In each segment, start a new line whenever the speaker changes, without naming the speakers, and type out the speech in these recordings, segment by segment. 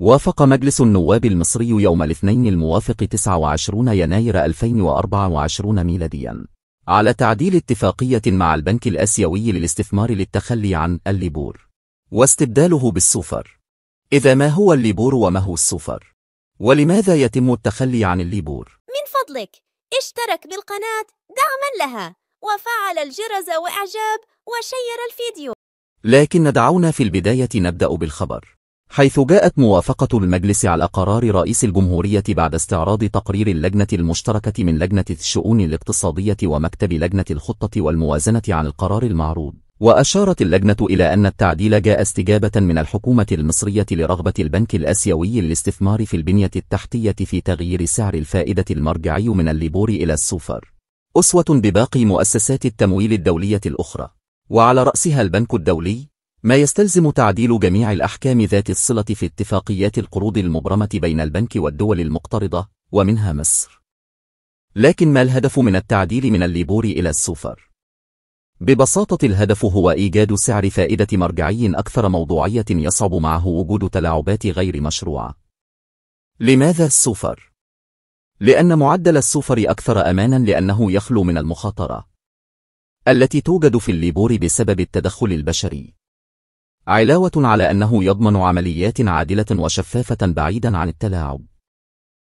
وافق مجلس النواب المصري يوم الاثنين الموافق 29 يناير 2024 ميلاديا على تعديل اتفاقية مع البنك الآسيوي للاستثمار للتخلي عن الليبور واستبداله بالسوفر إذا ما هو الليبور وما هو السوفر ولماذا يتم التخلي عن الليبور؟ من فضلك اشترك بالقناة دعما لها وفعل الجرس وإعجاب وشير الفيديو لكن دعونا في البداية نبدأ بالخبر حيث جاءت موافقة المجلس على قرار رئيس الجمهورية بعد استعراض تقرير اللجنة المشتركة من لجنة الشؤون الاقتصادية ومكتب لجنة الخطة والموازنة عن القرار المعروض وأشارت اللجنة إلى أن التعديل جاء استجابة من الحكومة المصرية لرغبة البنك الأسيوي للاستثمار في البنية التحتية في تغيير سعر الفائدة المرجعي من الليبور إلى السوفر أسوة بباقي مؤسسات التمويل الدولية الأخرى وعلى رأسها البنك الدولي ما يستلزم تعديل جميع الأحكام ذات الصلة في اتفاقيات القروض المبرمة بين البنك والدول المقترضة ومنها مصر لكن ما الهدف من التعديل من الليبور إلى السوفر؟ ببساطة الهدف هو إيجاد سعر فائدة مرجعي أكثر موضوعية يصعب معه وجود تلاعبات غير مشروعة. لماذا السوفر؟ لأن معدل السوفر أكثر أمانا لأنه يخلو من المخاطرة التي توجد في الليبور بسبب التدخل البشري. علاوة على أنه يضمن عمليات عادلة وشفافة بعيدا عن التلاعب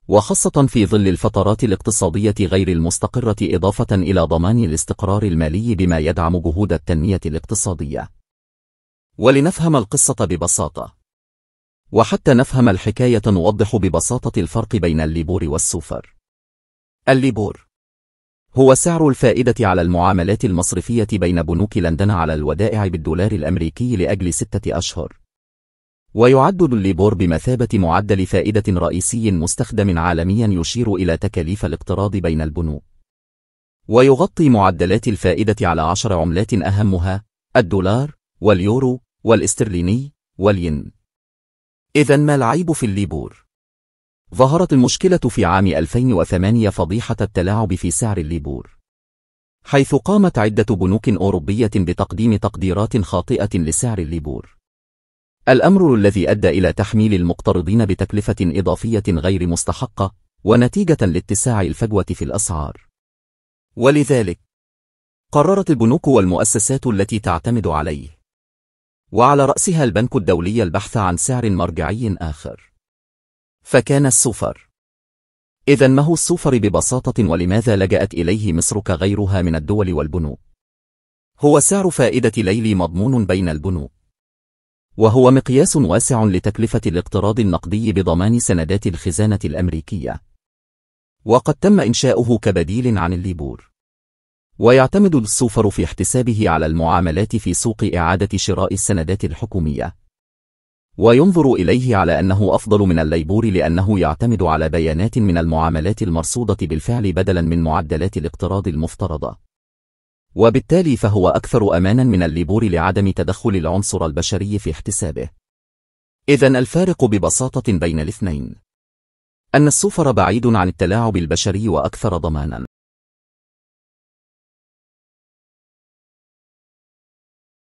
وخاصة في ظل الفترات الاقتصادية غير المستقرة إضافة إلى ضمان الاستقرار المالي بما يدعم جهود التنمية الاقتصادية ولنفهم القصة ببساطة وحتى نفهم الحكاية نوضح ببساطة الفرق بين الليبور والسوفر الليبور هو سعر الفائدة على المعاملات المصرفية بين بنوك لندن على الودائع بالدولار الأمريكي لأجل ستة أشهر. ويعد الليبور بمثابة معدل فائدة رئيسي مستخدم عالميا يشير إلى تكاليف الاقتراض بين البنوك. ويغطي معدلات الفائدة على عشر عملات أهمها الدولار واليورو والاسترليني والين. إذا ما العيب في الليبور؟ ظهرت المشكلة في عام 2008 فضيحة التلاعب في سعر الليبور حيث قامت عدة بنوك أوروبية بتقديم تقديرات خاطئة لسعر الليبور الأمر الذي أدى إلى تحميل المقترضين بتكلفة إضافية غير مستحقة ونتيجة لاتساع الفجوة في الأسعار ولذلك قررت البنوك والمؤسسات التي تعتمد عليه وعلى رأسها البنك الدولي البحث عن سعر مرجعي آخر فكان السوفر إذا ما هو السوفر ببساطة ولماذا لجأت إليه مصر كغيرها من الدول والبنوك هو سعر فائدة ليلي مضمون بين البنوك وهو مقياس واسع لتكلفة الاقتراض النقدي بضمان سندات الخزانة الأمريكية وقد تم إنشاؤه كبديل عن الليبور ويعتمد السوفر في احتسابه على المعاملات في سوق إعادة شراء السندات الحكومية وينظر إليه على أنه أفضل من الليبور لأنه يعتمد على بيانات من المعاملات المرصودة بالفعل بدلا من معدلات الاقتراض المفترضة وبالتالي فهو أكثر أمانا من الليبور لعدم تدخل العنصر البشري في احتسابه إذا الفارق ببساطة بين الاثنين أن السفر بعيد عن التلاعب البشري وأكثر ضماناً